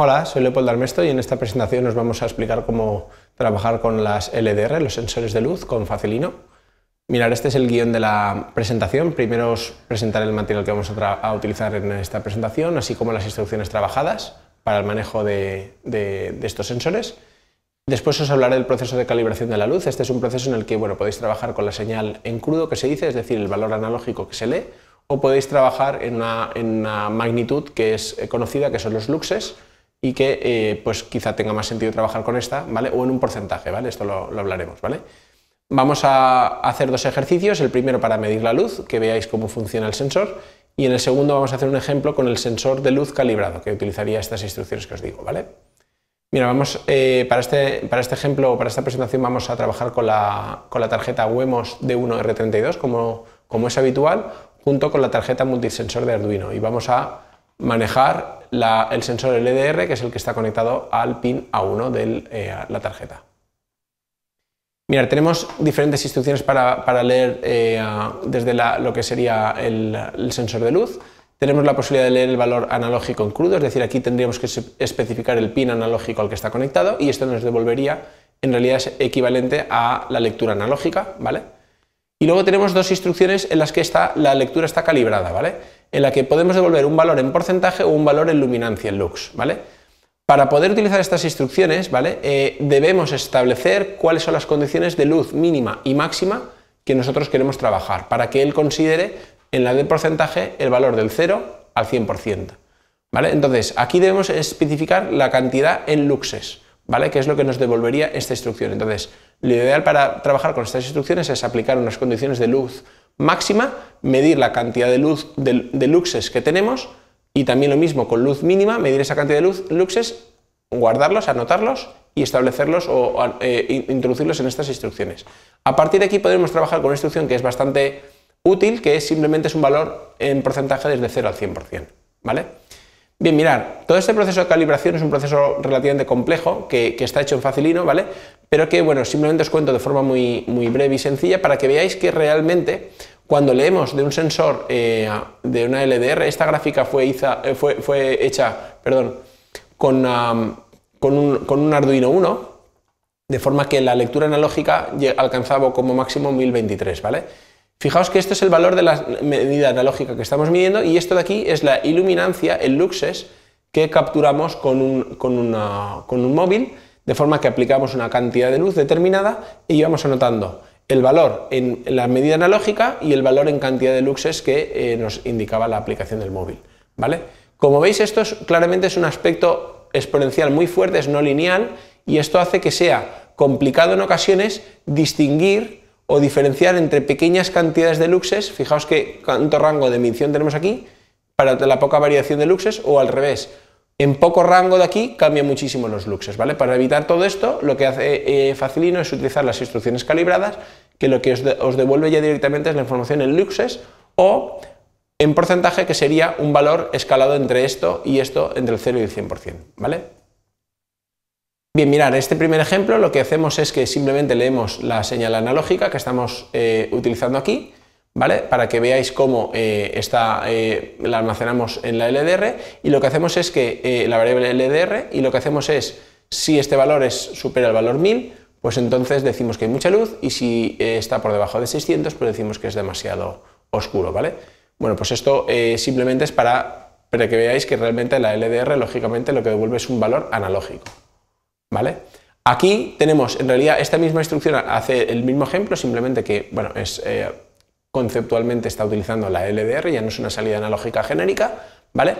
Hola, soy Leopoldo Armesto y en esta presentación os vamos a explicar cómo trabajar con las LDR, los sensores de luz, con Facilino. Mirar, este es el guión de la presentación. Primero os presentaré el material que vamos a, utilizar en esta presentación, así como las instrucciones trabajadas para el manejo de, estos sensores. Después os hablaré del proceso de calibración de la luz. Este es un proceso en el que bueno, podéis trabajar con la señal en crudo que se dice, es decir, el valor analógico que se lee, o podéis trabajar en una magnitud que es eh, conocida, que son los luxes, y que eh, pues quizá tenga más sentido trabajar con esta, ¿vale? O en un porcentaje, ¿vale? Esto lo, hablaremos, ¿vale? Vamos a hacer dos ejercicios, el primero para medir la luz, que veáis cómo funciona el sensor, y en el segundo vamos a hacer un ejemplo con el sensor de luz calibrado, que utilizaría estas instrucciones que os digo, ¿vale? Mira, vamos, eh, para, este, para este ejemplo, para esta presentación vamos a trabajar con la, tarjeta WEMOS D1R32, como, como es habitual, junto con la tarjeta multisensor de Arduino, y vamos a manejar el sensor LDR, que es el que está conectado al pin A1 de eh, la tarjeta. Mirad, tenemos diferentes instrucciones para, leer eh, desde lo que sería el, sensor de luz. Tenemos la posibilidad de leer el valor analógico en crudo, es decir, aquí tendríamos que especificar el pin analógico al que está conectado y esto nos devolvería, en realidad es equivalente a la lectura analógica, ¿vale? Y luego tenemos dos instrucciones en las que la lectura está calibrada, ¿vale? en la que podemos devolver un valor en porcentaje o un valor en luminancia, en lux, ¿vale? Para poder utilizar estas instrucciones, ¿vale? Eh, debemos establecer cuáles son las condiciones de luz mínima y máxima que nosotros queremos trabajar, para que él considere en la de porcentaje el valor del 0 al 100%. ¿vale? Entonces, aquí debemos especificar la cantidad en luxes, ¿vale? que es lo que nos devolvería esta instrucción. Entonces, lo ideal para trabajar con estas instrucciones es aplicar unas condiciones de luz máxima, medir la cantidad de, luz, de, luxes que tenemos y también lo mismo con luz mínima, medir esa cantidad de luz, luxes, guardarlos, anotarlos y establecerlos o, eh, introducirlos en estas instrucciones. A partir de aquí podremos trabajar con una instrucción que es bastante útil, que es, simplemente es un valor en porcentaje desde 0 al 100%. ¿vale? Bien, mirar, todo este proceso de calibración es un proceso relativamente complejo que, está hecho en facilino, ¿vale? Pero que, bueno, simplemente os cuento de forma muy, muy breve y sencilla para que veáis que realmente cuando leemos de un sensor eh, de una LDR, esta gráfica fue, eh, hecha perdón, con, un, con, un, Arduino 1, de forma que la lectura analógica alcanzaba como máximo 1023, ¿vale? Fijaos que esto es el valor de la medida analógica que estamos midiendo y esto de aquí es la iluminancia, en luxes, que capturamos con un, con, un móvil, de forma que aplicamos una cantidad de luz determinada y vamos anotando el valor en la medida analógica y el valor en cantidad de luxes que eh, nos indicaba la aplicación del móvil. ¿vale? Como veis, esto claramente es un aspecto exponencial muy fuerte, es no lineal y esto hace que sea complicado en ocasiones distinguir o diferenciar entre pequeñas cantidades de luxes, fijaos que cuánto rango de emisión tenemos aquí para la poca variación de luxes, o al revés, en poco rango de aquí cambia muchísimo los luxes, ¿vale? Para evitar todo esto, lo que hace eh, Facilino es utilizar las instrucciones calibradas, que lo que os, os devuelve ya directamente es la información en luxes o en porcentaje, que sería un valor escalado entre esto y esto, entre el 0 y el 100%, ¿vale? Bien, mirar, este primer ejemplo lo que hacemos es que simplemente leemos la señal analógica que estamos eh, utilizando aquí, ¿vale? Para que veáis cómo eh, está, eh, la almacenamos en la LDR y lo que hacemos es que la variable LDR y lo que hacemos es, si este valor es supera el valor 1000, pues entonces decimos que hay mucha luz y si está por debajo de 600, pues decimos que es demasiado oscuro, ¿vale? Bueno, pues esto simplemente es para, para que veáis que realmente la LDR, lógicamente, lo que devuelve es un valor analógico. ¿vale? Aquí tenemos en realidad esta misma instrucción, hace el mismo ejemplo, simplemente que, bueno, es eh, conceptualmente está utilizando la LDR, ya no es una salida analógica genérica, ¿vale?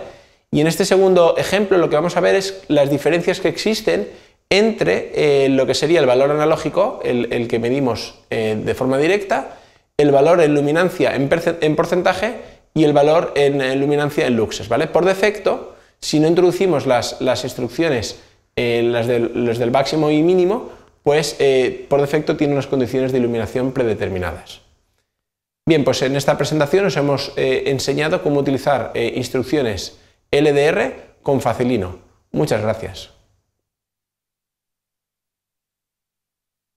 Y en este segundo ejemplo lo que vamos a ver es las diferencias que existen entre eh, lo que sería el valor analógico, el, que medimos eh, de forma directa, el valor en luminancia en, porcentaje y el valor en, luminancia en luxes, ¿vale? Por defecto, si no introducimos las, las instrucciones las del, los del máximo y mínimo, pues eh, por defecto tienen unas condiciones de iluminación predeterminadas. Bien, pues en esta presentación os hemos eh, enseñado cómo utilizar eh, instrucciones LDR con Facilino. Muchas gracias.